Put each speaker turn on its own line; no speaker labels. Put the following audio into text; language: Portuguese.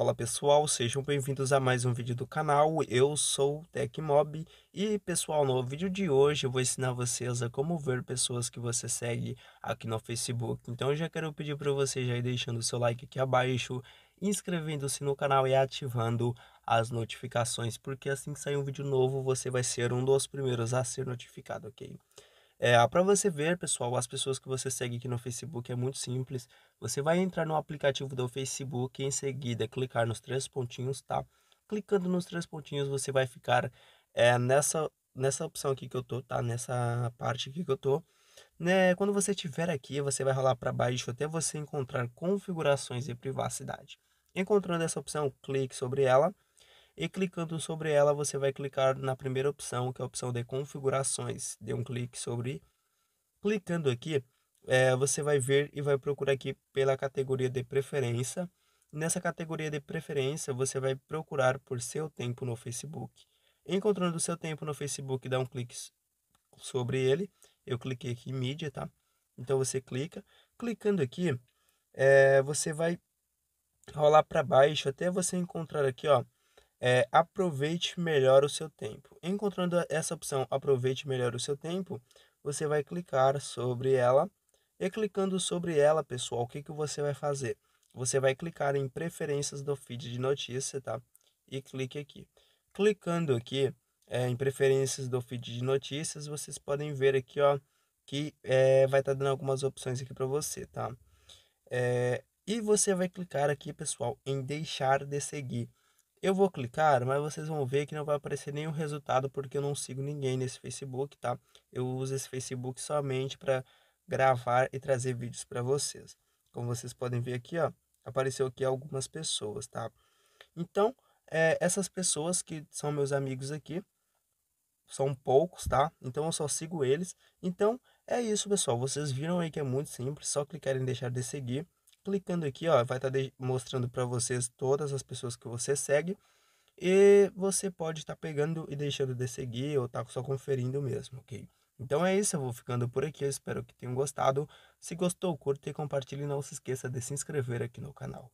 Fala pessoal, sejam bem-vindos a mais um vídeo do canal, eu sou Tecmob e pessoal, no vídeo de hoje eu vou ensinar vocês a como ver pessoas que você segue aqui no Facebook, então já quero pedir para vocês já ir deixando o seu like aqui abaixo, inscrevendo-se no canal e ativando as notificações, porque assim que sair um vídeo novo você vai ser um dos primeiros a ser notificado, ok? É, ah, para você ver, pessoal, as pessoas que você segue aqui no Facebook é muito simples. Você vai entrar no aplicativo do Facebook e em seguida clicar nos três pontinhos, tá? Clicando nos três pontinhos, você vai ficar é, nessa, nessa opção aqui que eu tô, tá? Nessa parte aqui que eu tô. Né? Quando você estiver aqui, você vai rolar para baixo até você encontrar configurações e privacidade. Encontrando essa opção, clique sobre ela e clicando sobre ela você vai clicar na primeira opção, que é a opção de configurações. Dê um clique sobre. Clicando aqui, é, você vai ver e vai procurar aqui pela categoria de preferência. Nessa categoria de preferência, você vai procurar por seu tempo no Facebook. Encontrando o seu tempo no Facebook, dá um clique sobre ele. Eu cliquei aqui em mídia, tá? Então você clica. Clicando aqui, é, você vai rolar para baixo até você encontrar aqui, ó, é aproveite melhor o seu tempo. Encontrando essa opção aproveite melhor o seu tempo, você vai clicar sobre ela e clicando sobre ela, pessoal, o que, que você vai fazer? Você vai clicar em preferências do feed de notícia, tá? E clique aqui. Clicando aqui é, em preferências do feed de notícias, vocês podem ver aqui, ó, que é, vai estar tá dando algumas opções aqui para você, tá? É, e você vai clicar aqui, pessoal, em deixar de seguir. Eu vou clicar, mas vocês vão ver que não vai aparecer nenhum resultado porque eu não sigo ninguém nesse Facebook, tá? Eu uso esse Facebook somente para gravar e trazer vídeos para vocês. Como vocês podem ver aqui, ó, apareceu aqui algumas pessoas, tá? Então, é, essas pessoas que são meus amigos aqui, são poucos, tá? Então eu só sigo eles. Então é isso, pessoal. Vocês viram aí que é muito simples, só clicar em deixar de seguir. Clicando aqui, ó, vai estar tá mostrando para vocês todas as pessoas que você segue. E você pode estar tá pegando e deixando de seguir ou tá só conferindo mesmo, ok? Então é isso, eu vou ficando por aqui, eu espero que tenham gostado. Se gostou, curta e compartilhe e não se esqueça de se inscrever aqui no canal.